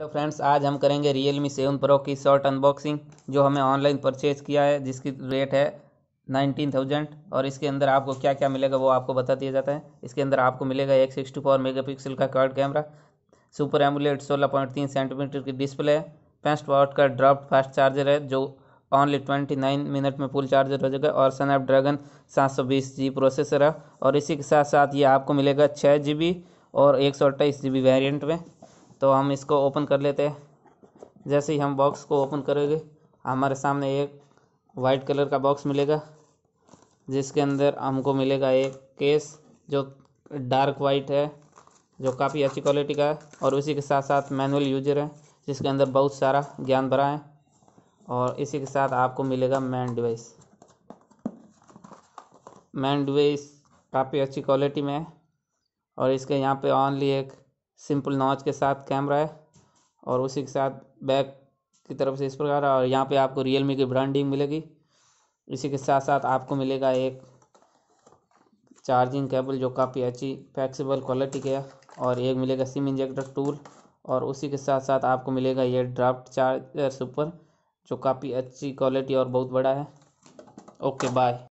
तो फ्रेंड्स आज हम करेंगे रियल मी सेवन प्रो की शॉर्ट अनबॉक्सिंग जो हमें ऑनलाइन परचेज़ किया है जिसकी रेट है नाइनटीन थाउजेंड और इसके अंदर आपको क्या क्या मिलेगा वो आपको बता दिया जाता है इसके अंदर आपको मिलेगा एक सिक्सटी फोर मेगा पिक्सल का कार्ड कैमरा सुपर एमुलेट सोलह पॉइंट तीन सेंटीमीटर की डिस्प्ले है पैंसठ वॉट का ड्रॉप फास्ट चार्जर है जो ऑनली ट्वेंटी नाइन मिनट में फुल चार्जर हो जाएगा और स्नैपड्रैगन सात सौ बीस जी प्रोसेसर है और इसी के साथ साथ ये आपको मिलेगा छः जी बी और एक सौ अट्ठाईस जी बी वेरियंट में तो हम इसको ओपन कर लेते हैं जैसे ही हम बॉक्स को ओपन करेंगे हमारे सामने एक वाइट कलर का बॉक्स मिलेगा जिसके अंदर हमको मिलेगा एक केस जो डार्क वाइट है जो काफ़ी अच्छी क्वालिटी का है और उसी के साथ साथ मैनुअल यूजर है जिसके अंदर बहुत सारा ज्ञान भरा है और इसी के साथ आपको मिलेगा मैन डिवाइस मैन डिवाइस काफ़ी अच्छी क्वालिटी में है और इसके यहाँ पे ऑनली एक सिंपल नॉच के साथ कैमरा है और उसी के साथ बैक की तरफ से इस प्रकार और यहाँ पे आपको रियल मी की ब्रांडिंग मिलेगी इसी के साथ साथ आपको मिलेगा एक चार्जिंग केबल जो काफ़ी अच्छी फ्लेक्सिबल क्वालिटी के है और एक मिलेगा सिम इंजेक्टर टूल और उसी के साथ साथ आपको मिलेगा ये ड्राफ्ट चार्जर सुपर जो काफ़ी अच्छी क्वालिटी और बहुत बड़ा है ओके बाय